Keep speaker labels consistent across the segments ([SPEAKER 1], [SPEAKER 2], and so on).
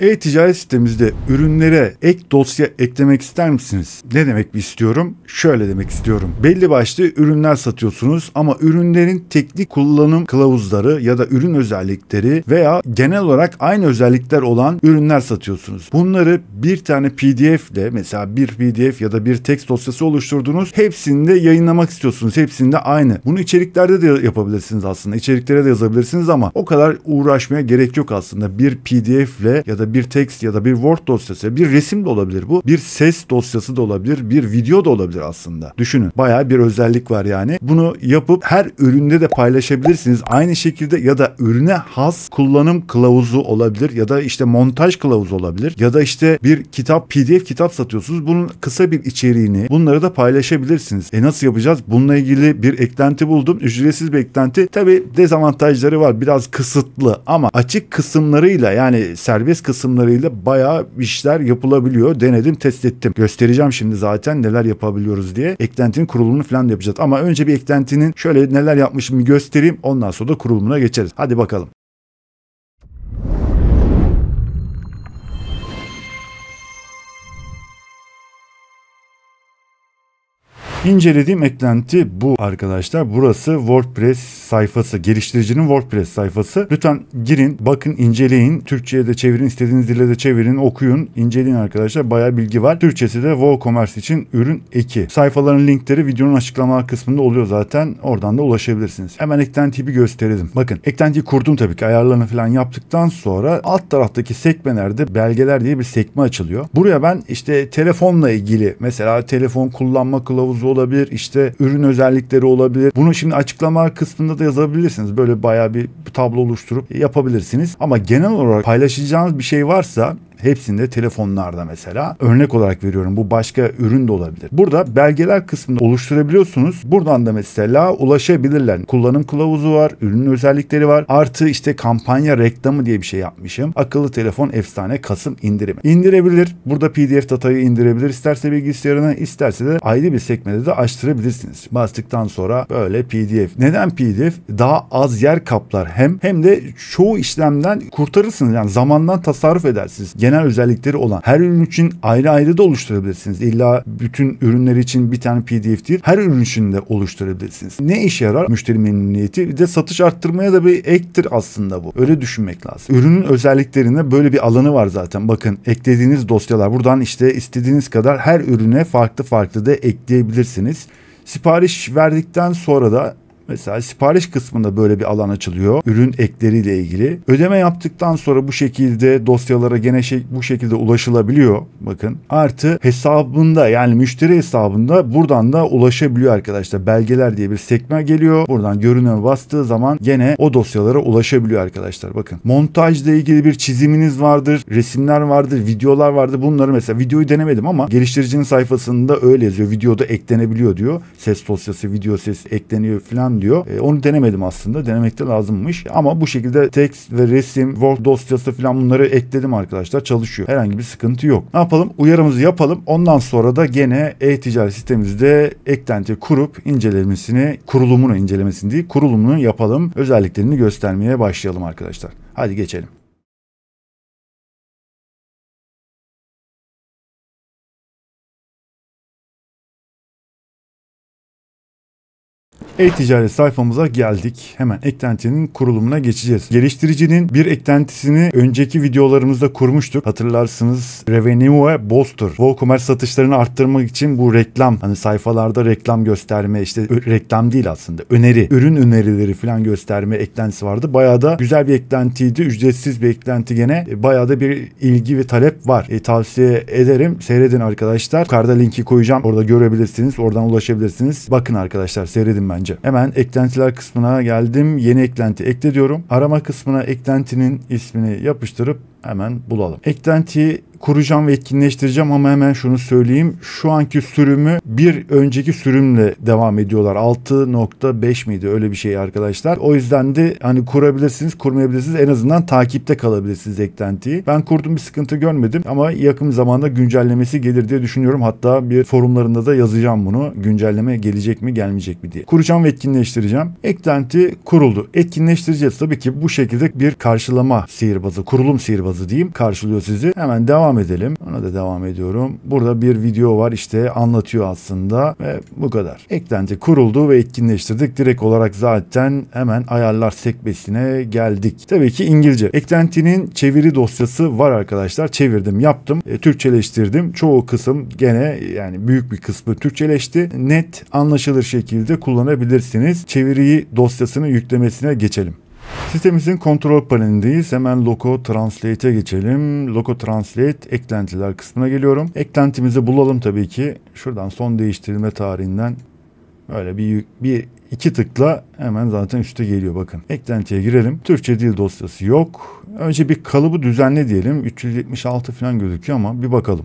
[SPEAKER 1] E-ticaret sitemizde ürünlere ek dosya eklemek ister misiniz? Ne demek istiyorum? Şöyle demek istiyorum. Belli başlı ürünler satıyorsunuz ama ürünlerin teknik kullanım kılavuzları ya da ürün özellikleri veya genel olarak aynı özellikler olan ürünler satıyorsunuz. Bunları bir tane PDF ile mesela bir PDF ya da bir text dosyası oluşturdunuz. Hepsini de yayınlamak istiyorsunuz. Hepsinde aynı. Bunu içeriklerde de yapabilirsiniz aslında. İçeriklere de yazabilirsiniz ama o kadar uğraşmaya gerek yok aslında. Bir PDF ile ya da da bir text ya da bir Word dosyası, bir resim de olabilir bu. Bir ses dosyası da olabilir, bir video da olabilir aslında. Düşünün. baya bir özellik var yani. Bunu yapıp her üründe de paylaşabilirsiniz. Aynı şekilde ya da ürüne has kullanım kılavuzu olabilir ya da işte montaj kılavuzu olabilir ya da işte bir kitap PDF kitap satıyorsunuz. Bunun kısa bir içeriğini bunları da paylaşabilirsiniz. E nasıl yapacağız? Bununla ilgili bir eklenti buldum. Ücretsiz bir eklenti. Tabi dezavantajları var. Biraz kısıtlı ama açık kısımlarıyla yani serbest kısımlarıyla kısımlarıyla bayağı işler yapılabiliyor. Denedim, test ettim. Göstereceğim şimdi zaten neler yapabiliyoruz diye. Eklentinin kurulumunu falan da yapacağız. Ama önce bir eklentinin şöyle neler yapmışım göstereyim. Ondan sonra da kurulumuna geçeriz. Hadi bakalım. İncelediğim eklenti bu arkadaşlar. Burası WordPress sayfası. Geliştiricinin WordPress sayfası. Lütfen girin, bakın, inceleyin. Türkçe'ye de çevirin, istediğiniz dille de çevirin, okuyun, inceleyin arkadaşlar. Bayağı bilgi var. Türkçesi de WooCommerce için ürün eki. Sayfaların linkleri videonun açıklama kısmında oluyor zaten. Oradan da ulaşabilirsiniz. Hemen eklentiyi bir gösterelim. Bakın eklentiyi kurdum tabii ki. Ayarlarını falan yaptıktan sonra alt taraftaki sekmelerde belgeler diye bir sekme açılıyor. Buraya ben işte telefonla ilgili mesela telefon kullanma kılavuzu olabilir, işte ürün özellikleri olabilir. Bunu şimdi açıklama kısmında da yazabilirsiniz. Böyle bayağı bir tablo oluşturup yapabilirsiniz. Ama genel olarak paylaşacağınız bir şey varsa Hepsinde telefonlarda mesela. Örnek olarak veriyorum bu başka ürün de olabilir. Burada belgeler kısmını oluşturabiliyorsunuz. Buradan da mesela ulaşabilirler. Kullanım kılavuzu var, ürünün özellikleri var. Artı işte kampanya reklamı diye bir şey yapmışım. Akıllı telefon efsane Kasım indirimi. İndirebilir. Burada PDF datayı indirebilir. İsterse bilgisayarına isterse de ayrı bir sekmede de açtırabilirsiniz. Bastıktan sonra böyle PDF. Neden PDF? Daha az yer kaplar hem hem de çoğu işlemden kurtarırsınız. Yani zamandan tasarruf edersiniz. Genel genel özellikleri olan her ürün için ayrı ayrı da oluşturabilirsiniz. İlla bütün ürünler için bir tane PDF değil her ürün için de oluşturabilirsiniz. Ne işe yarar? Müşteri memnuniyeti bir de satış arttırmaya da bir ektir aslında bu. Öyle düşünmek lazım. Ürünün özelliklerinde böyle bir alanı var zaten. Bakın eklediğiniz dosyalar buradan işte istediğiniz kadar her ürüne farklı farklı da ekleyebilirsiniz. Sipariş verdikten sonra da Mesela sipariş kısmında böyle bir alan açılıyor. Ürün ekleriyle ilgili. Ödeme yaptıktan sonra bu şekilde dosyalara gene şey, bu şekilde ulaşılabiliyor. Bakın artı hesabında yani müşteri hesabında buradan da ulaşabiliyor arkadaşlar. Belgeler diye bir sekme geliyor. Buradan görünüme bastığı zaman gene o dosyalara ulaşabiliyor arkadaşlar. Bakın montajla ilgili bir çiziminiz vardır. Resimler vardır. Videolar vardır. Bunları mesela videoyu denemedim ama geliştiricinin sayfasında öyle yazıyor. Videoda eklenebiliyor diyor. Ses dosyası, video ses ekleniyor filan deneyeceğim diyor. E, onu denemedim aslında. Denemekte de lazımmış. Ama bu şekilde text ve resim, Word dosyası falan bunları ekledim arkadaşlar. Çalışıyor. Herhangi bir sıkıntı yok. Ne yapalım? Uyarımızı yapalım. Ondan sonra da gene e-ticaret sitemizde eklenti kurup incelemesini, kurulumunu incelemesini değil, kurulumunu yapalım. Özelliklerini göstermeye başlayalım arkadaşlar. Hadi geçelim. E-ticaret sayfamıza geldik. Hemen eklentinin kurulumuna geçeceğiz. Geliştiricinin bir eklentisini önceki videolarımızda kurmuştuk. Hatırlarsınız Revenue Booster. WooCommerce satışlarını arttırmak için bu reklam hani sayfalarda reklam gösterme işte reklam değil aslında öneri, ürün önerileri falan gösterme eklentisi vardı. Bayağı da güzel bir eklentiydi. Ücretsiz bir eklenti gene. E, bayağı da bir ilgi ve talep var. E, tavsiye ederim. Seyredin arkadaşlar. Yukarıda linki koyacağım. Orada görebilirsiniz. Oradan ulaşabilirsiniz. Bakın arkadaşlar seyredin ben bence. Hemen eklentiler kısmına geldim. Yeni eklenti ekle diyorum. Arama kısmına eklentinin ismini yapıştırıp hemen bulalım. Eklentiyi kuracağım ve etkinleştireceğim ama hemen şunu söyleyeyim. Şu anki sürümü bir önceki sürümle devam ediyorlar. 6.5 miydi öyle bir şey arkadaşlar. O yüzden de hani kurabilirsiniz, kurmayabilirsiniz. En azından takipte kalabilirsiniz eklentiyi. Ben kurdum bir sıkıntı görmedim ama yakın zamanda güncellemesi gelir diye düşünüyorum. Hatta bir forumlarında da yazacağım bunu. Güncelleme gelecek mi, gelmeyecek mi diye. Kuracağım ve etkinleştireceğim. Eklenti kuruldu. Etkinleştireceğiz tabii ki bu şekilde bir karşılama sihirbazı, kurulum sihirbazı fazla diyeyim karşılıyor sizi. Hemen devam edelim. Ona da devam ediyorum. Burada bir video var işte anlatıyor aslında ve bu kadar. Eklenti kuruldu ve etkinleştirdik. Direkt olarak zaten hemen ayarlar sekmesine geldik. Tabii ki İngilizce. Eklentinin çeviri dosyası var arkadaşlar. Çevirdim, yaptım. E, Türkçeleştirdim. Çoğu kısım gene yani büyük bir kısmı Türkçeleşti. Net, anlaşılır şekilde kullanabilirsiniz. Çeviriyi dosyasını yüklemesine geçelim. Sistemimizin kontrol panelindeyiz. Hemen Loco Translate'e geçelim. Loco Translate eklentiler kısmına geliyorum. Eklentimizi bulalım tabii ki. Şuradan son değiştirme tarihinden böyle bir, bir iki tıkla hemen zaten üstte geliyor bakın. Eklentiye girelim. Türkçe dil dosyası yok. Önce bir kalıbı düzenle diyelim. 376 falan gözüküyor ama bir bakalım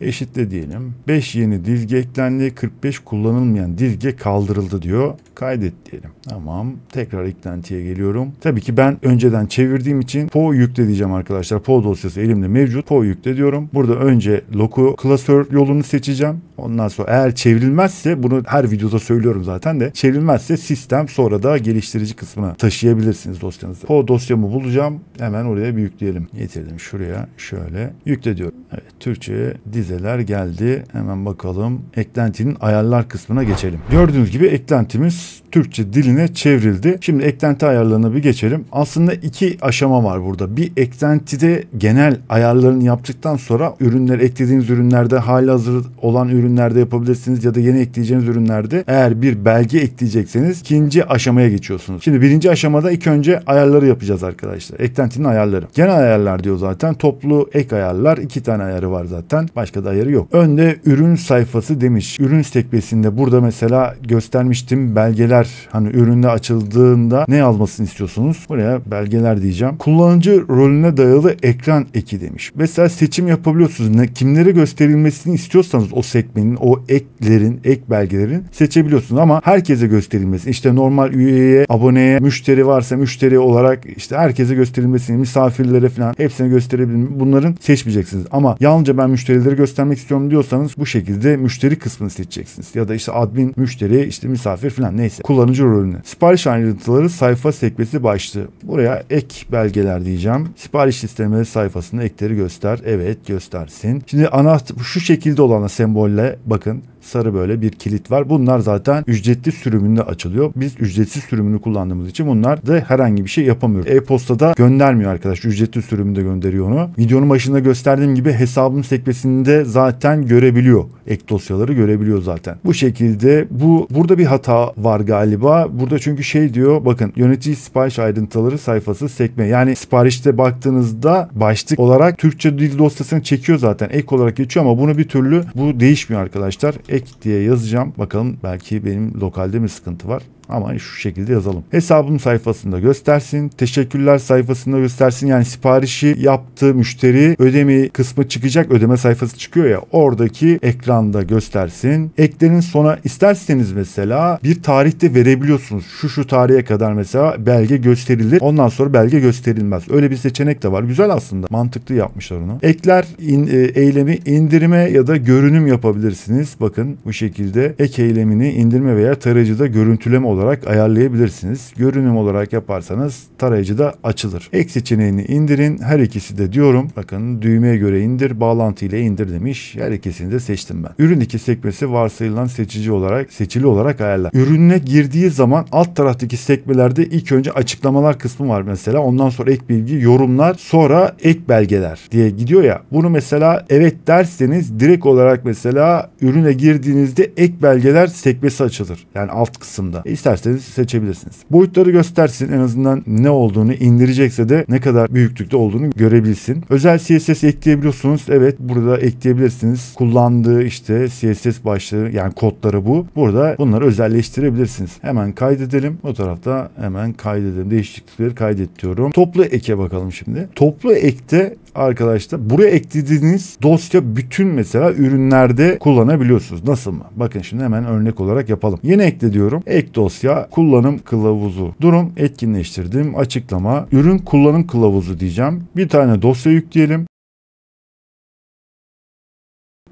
[SPEAKER 1] eşitle diyelim. 5 yeni dizge eklendi. 45 kullanılmayan dizge kaldırıldı diyor. Kaydet diyelim. Tamam. Tekrar eklentiye geliyorum. Tabii ki ben önceden çevirdiğim için po yükle diyeceğim arkadaşlar. Po dosyası elimde mevcut. Po yükle diyorum. Burada önce loku klasör yolunu seçeceğim. Ondan sonra eğer çevrilmezse bunu her videoda söylüyorum zaten de çevrilmezse sistem sonra da geliştirici kısmına taşıyabilirsiniz dosyanızı. Po dosyamı bulacağım. Hemen oraya bir yükleyelim. Getirdim şuraya. Şöyle yükle diyorum. Evet Türkçe'ye diz Bizeler geldi. Hemen bakalım. Eklentinin ayarlar kısmına geçelim. Gördüğünüz gibi eklentimiz Türkçe diline çevrildi. Şimdi eklenti ayarlarına bir geçelim. Aslında iki aşama var burada. Bir eklentide genel ayarlarını yaptıktan sonra ürünler eklediğiniz ürünlerde hali hazır olan ürünlerde yapabilirsiniz ya da yeni ekleyeceğiniz ürünlerde eğer bir belge ekleyecekseniz ikinci aşamaya geçiyorsunuz. Şimdi birinci aşamada ilk önce ayarları yapacağız arkadaşlar. Eklentinin ayarları. Genel ayarlar diyor zaten. Toplu ek ayarlar. iki tane ayarı var zaten. Başka da ayarı yok. Önde ürün sayfası demiş. Ürün sekmesinde burada mesela göstermiştim belgeler belgeler hani üründe açıldığında ne almasını istiyorsunuz? Buraya belgeler diyeceğim. Kullanıcı rolüne dayalı ekran eki demiş. Mesela seçim yapabiliyorsunuz. Ne, kimlere gösterilmesini istiyorsanız o sekmenin, o eklerin, ek belgelerin seçebiliyorsunuz ama herkese gösterilmesi. İşte normal üyeye, aboneye, müşteri varsa müşteri olarak işte herkese gösterilmesini, misafirlere falan hepsini gösterebilirim. Bunların seçmeyeceksiniz. Ama yalnızca ben müşterileri göstermek istiyorum diyorsanız bu şekilde müşteri kısmını seçeceksiniz. Ya da işte admin, müşteri, işte misafir falan neyse kullanıcı rolünü. Sipariş ayrıntıları sayfa sekmesi başlığı. Buraya ek belgeler diyeceğim. Sipariş listemeleri sayfasında ekleri göster. Evet göstersin. Şimdi ana şu şekilde olana sembolle bakın sarı böyle bir kilit var. Bunlar zaten ücretli sürümünde açılıyor. Biz ücretsiz sürümünü kullandığımız için bunlar da herhangi bir şey yapamıyor. E-postada göndermiyor arkadaş. Ücretli sürümünde gönderiyor onu. Videonun başında gösterdiğim gibi hesabım sekmesinde zaten görebiliyor. Ek dosyaları görebiliyor zaten. Bu şekilde bu burada bir hata var galiba. Burada çünkü şey diyor bakın yönetici sipariş ayrıntıları sayfası sekme. Yani siparişte baktığınızda başlık olarak Türkçe dil dosyasını çekiyor zaten. Ek olarak geçiyor ama bunu bir türlü bu değişmiyor arkadaşlar ek diye yazacağım. Bakalım belki benim lokalde mi sıkıntı var. Ama şu şekilde yazalım. Hesabım sayfasında göstersin. Teşekkürler sayfasında göstersin. Yani siparişi yaptı müşteri ödeme kısmı çıkacak. Ödeme sayfası çıkıyor ya oradaki ekranda göstersin. Eklerin sona isterseniz mesela bir tarihte verebiliyorsunuz. Şu şu tarihe kadar mesela belge gösterilir. Ondan sonra belge gösterilmez. Öyle bir seçenek de var. Güzel aslında. Mantıklı yapmışlar onu. Ekler in, e, eylemi indirme ya da görünüm yapabilirsiniz. Bakın bu şekilde ek eylemini indirme veya tarayıcıda görüntüleme olarak olarak ayarlayabilirsiniz. Görünüm olarak yaparsanız tarayıcı da açılır. Ek seçeneğini indirin. Her ikisi de diyorum. Bakın düğmeye göre indir, bağlantı ile indir demiş. Her ikisini de seçtim ben. Ürün iki sekmesi varsayılan seçici olarak seçili olarak ayarla. Ürününe girdiği zaman alt taraftaki sekmelerde ilk önce açıklamalar kısmı var mesela. Ondan sonra ek bilgi, yorumlar, sonra ek belgeler diye gidiyor ya. Bunu mesela evet derseniz direkt olarak mesela ürüne girdiğinizde ek belgeler sekmesi açılır. Yani alt kısımda. E, isterseniz seçebilirsiniz. Boyutları göstersin en azından ne olduğunu indirecekse de ne kadar büyüklükte olduğunu görebilsin. Özel CSS ekleyebiliyorsunuz. Evet burada ekleyebilirsiniz. Kullandığı işte CSS başlığı yani kodları bu. Burada bunları özelleştirebilirsiniz. Hemen kaydedelim. O tarafta hemen kaydedelim. Değişiklikleri kaydet diyorum. Toplu eke bakalım şimdi. Toplu ekte arkadaşlar buraya eklediğiniz dosya bütün mesela ürünlerde kullanabiliyorsunuz. Nasıl mı? Bakın şimdi hemen örnek olarak yapalım. Yeni ekle diyorum. Ek dosya kullanım kılavuzu. Durum etkinleştirdim. Açıklama ürün kullanım kılavuzu diyeceğim. Bir tane dosya yükleyelim.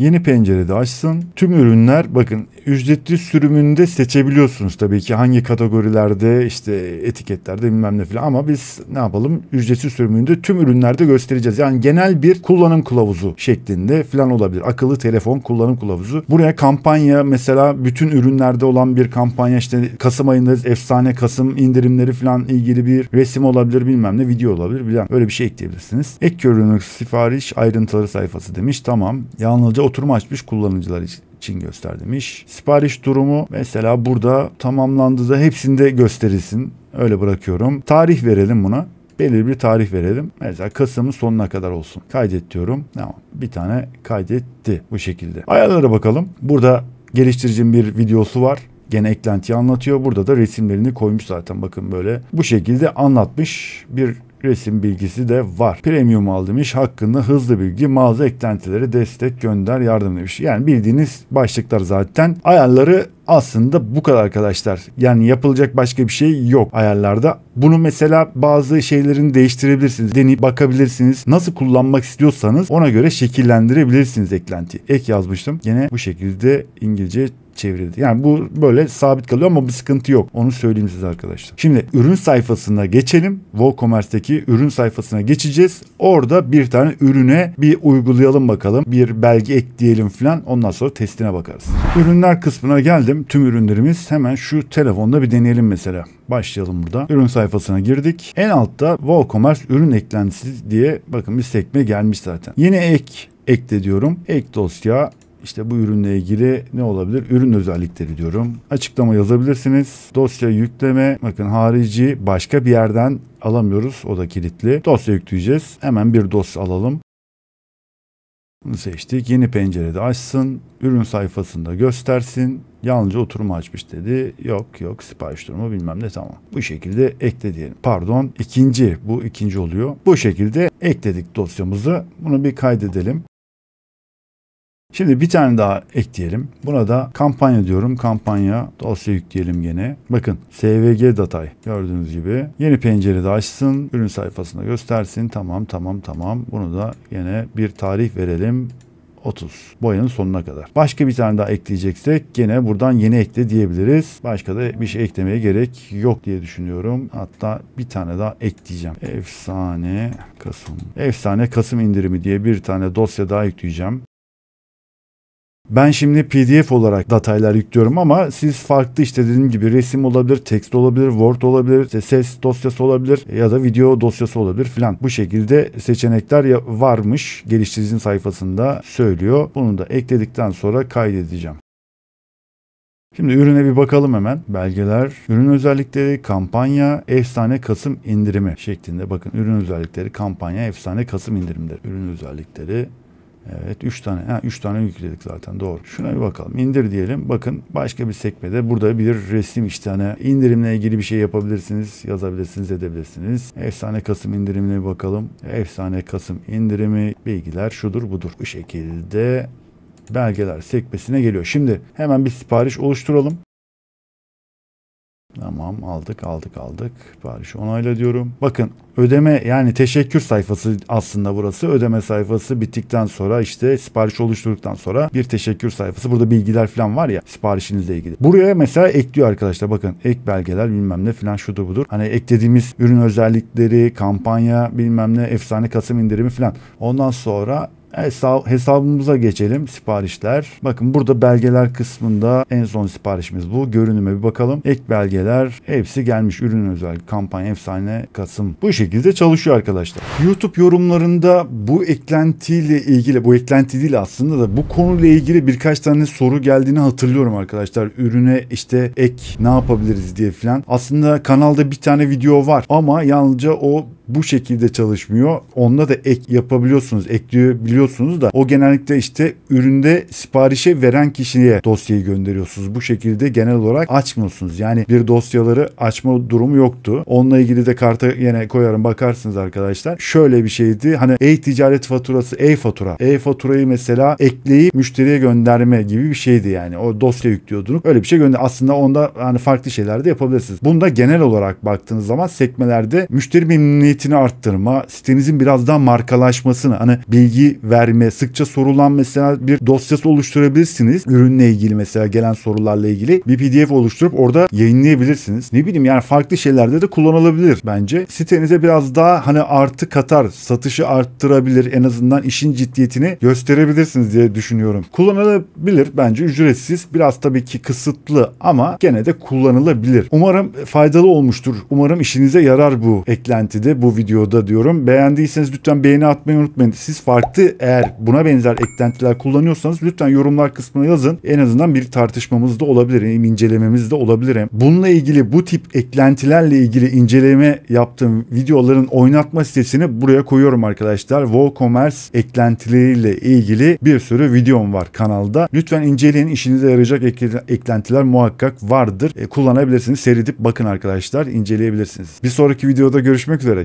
[SPEAKER 1] Yeni pencerede açsın. Tüm ürünler bakın ücretli sürümünde seçebiliyorsunuz tabii ki hangi kategorilerde işte etiketlerde bilmem ne filan ama biz ne yapalım ücretli sürümünde tüm ürünlerde göstereceğiz. Yani genel bir kullanım kılavuzu şeklinde filan olabilir. Akıllı telefon kullanım kılavuzu. Buraya kampanya mesela bütün ürünlerde olan bir kampanya işte Kasım ayında efsane Kasım indirimleri filan ilgili bir resim olabilir bilmem ne video olabilir bilen öyle bir şey ekleyebilirsiniz. Ek ürünün sipariş ayrıntıları sayfası demiş. Tamam. Yalnızca oturum açmış kullanıcılar için göster demiş. Sipariş durumu mesela burada tamamlandı da hepsinde gösterilsin. Öyle bırakıyorum. Tarih verelim buna. Belirli bir tarih verelim. Mesela Kasım'ın sonuna kadar olsun. Kaydet diyorum. Tamam. Bir tane kaydetti bu şekilde. Ayarlara bakalım. Burada geliştiricinin bir videosu var gene eklentiyi anlatıyor. Burada da resimlerini koymuş zaten bakın böyle. Bu şekilde anlatmış bir resim bilgisi de var. Premium aldım iş. Hakkında hızlı bilgi, mağaza eklentileri, destek, gönder, yardım demiş. Yani bildiğiniz başlıklar zaten. Ayarları aslında bu kadar arkadaşlar. Yani yapılacak başka bir şey yok ayarlarda. Bunu mesela bazı şeylerini değiştirebilirsiniz. Deneyip bakabilirsiniz. Nasıl kullanmak istiyorsanız ona göre şekillendirebilirsiniz eklenti. Ek yazmıştım. Yine bu şekilde İngilizce çevrildi. Yani bu böyle sabit kalıyor ama bir sıkıntı yok. Onu söyleyeyim size arkadaşlar. Şimdi ürün sayfasına geçelim. WooCommerce'deki ürün sayfasına geçeceğiz. Orada bir tane ürüne bir uygulayalım bakalım. Bir belge ekleyelim falan. Ondan sonra testine bakarız. Ürünler kısmına geldim. Tüm ürünlerimiz hemen şu telefonda bir deneyelim mesela. Başlayalım burada. Ürün sayfasına girdik. En altta WooCommerce ürün eklentisi diye bakın bir sekme gelmiş zaten. Yeni ek ekle diyorum. Ek dosya işte bu ürünle ilgili ne olabilir? Ürün özellikleri diyorum. Açıklama yazabilirsiniz. Dosya yükleme. Bakın harici başka bir yerden alamıyoruz. O da kilitli. Dosya yükleyeceğiz. Hemen bir dosya alalım. Bunu seçtik. Yeni pencerede açsın. Ürün sayfasında göstersin. Yalnızca oturumu açmış dedi. Yok yok sipariş durumu bilmem ne tamam. Bu şekilde ekle diyelim. Pardon ikinci bu ikinci oluyor. Bu şekilde ekledik dosyamızı. Bunu bir kaydedelim. Şimdi bir tane daha ekleyelim. Buna da kampanya diyorum. Kampanya dosya yükleyelim gene. Bakın SVG datay gördüğünüz gibi. Yeni pencerede açsın. Ürün sayfasında göstersin. Tamam tamam tamam. Bunu da yine bir tarih verelim. 30 boyanın sonuna kadar. Başka bir tane daha ekleyeceksek gene buradan yeni ekle diyebiliriz. Başka da bir şey eklemeye gerek yok diye düşünüyorum. Hatta bir tane daha ekleyeceğim. Efsane Kasım. Efsane Kasım indirimi diye bir tane dosya daha yükleyeceğim. Ben şimdi PDF olarak dataylar yüklüyorum ama siz farklı işte dediğim gibi resim olabilir, tekst olabilir, Word olabilir, işte ses dosyası olabilir ya da video dosyası olabilir filan. Bu şekilde seçenekler varmış geliştiricinin sayfasında söylüyor. Bunu da ekledikten sonra kaydedeceğim. Şimdi ürüne bir bakalım hemen. Belgeler, ürün özellikleri, kampanya, efsane Kasım indirimi şeklinde. Bakın ürün özellikleri, kampanya, efsane Kasım indirimleri. Ürün özellikleri, Evet 3 tane. Ha, 3 tane yükledik zaten doğru. Şuna bir bakalım. İndir diyelim. Bakın başka bir sekmede burada bir resim işte hani indirimle ilgili bir şey yapabilirsiniz. Yazabilirsiniz edebilirsiniz. Efsane Kasım indirimine bir bakalım. Efsane Kasım indirimi bilgiler şudur budur. Bu şekilde belgeler sekmesine geliyor. Şimdi hemen bir sipariş oluşturalım. Tamam aldık aldık aldık. Bari onayla diyorum. Bakın ödeme yani teşekkür sayfası aslında burası. Ödeme sayfası bittikten sonra işte sipariş oluşturduktan sonra bir teşekkür sayfası. Burada bilgiler falan var ya siparişinizle ilgili. Buraya mesela ekliyor arkadaşlar bakın ek belgeler bilmem ne falan şudur budur. Hani eklediğimiz ürün özellikleri, kampanya bilmem ne efsane Kasım indirimi falan. Ondan sonra Hesabımıza geçelim siparişler. Bakın burada belgeler kısmında en son siparişimiz bu. Görünüme bir bakalım. Ek belgeler hepsi gelmiş. Ürün özel kampanya efsane Kasım. Bu şekilde çalışıyor arkadaşlar. YouTube yorumlarında bu eklentiyle ilgili bu eklenti değil aslında da bu konuyla ilgili birkaç tane soru geldiğini hatırlıyorum arkadaşlar. Ürüne işte ek ne yapabiliriz diye filan. Aslında kanalda bir tane video var ama yalnızca o bu şekilde çalışmıyor. Onunla da ek yapabiliyorsunuz, ekleyebiliyorsunuz da o genellikle işte üründe siparişe veren kişiye dosyayı gönderiyorsunuz. Bu şekilde genel olarak açmıyorsunuz. Yani bir dosyaları açma durumu yoktu. Onunla ilgili de karta yine koyarım bakarsınız arkadaşlar. Şöyle bir şeydi. Hani e-ticaret faturası e-fatura. E-faturayı mesela ekleyip müşteriye gönderme gibi bir şeydi yani. O dosya yüklüyordunuz. Öyle bir şey gönder. Aslında onda hani farklı şeyler de yapabilirsiniz. Bunda genel olarak baktığınız zaman sekmelerde müşteri memnuniyeti maliyetini arttırma, sitenizin biraz daha markalaşmasını hani bilgi verme, sıkça sorulan mesela bir dosyası oluşturabilirsiniz. Ürünle ilgili mesela gelen sorularla ilgili bir pdf oluşturup orada yayınlayabilirsiniz. Ne bileyim yani farklı şeylerde de kullanılabilir bence. Sitenize biraz daha hani artı katar, satışı arttırabilir en azından işin ciddiyetini gösterebilirsiniz diye düşünüyorum. Kullanılabilir bence ücretsiz. Biraz tabii ki kısıtlı ama gene de kullanılabilir. Umarım faydalı olmuştur. Umarım işinize yarar bu eklentide bu videoda diyorum. Beğendiyseniz lütfen beğeni atmayı unutmayın. Siz farklı eğer buna benzer eklentiler kullanıyorsanız lütfen yorumlar kısmına yazın. En azından bir tartışmamız da olabilir. incelememiz de olabilir. Hem. Bununla ilgili bu tip eklentilerle ilgili inceleme yaptığım videoların oynatma sitesini buraya koyuyorum arkadaşlar. WooCommerce eklentileriyle ilgili bir sürü videom var kanalda. Lütfen inceleyin. işinize yarayacak eklentiler muhakkak vardır. E, kullanabilirsiniz. Seyredip bakın arkadaşlar. inceleyebilirsiniz. Bir sonraki videoda görüşmek üzere.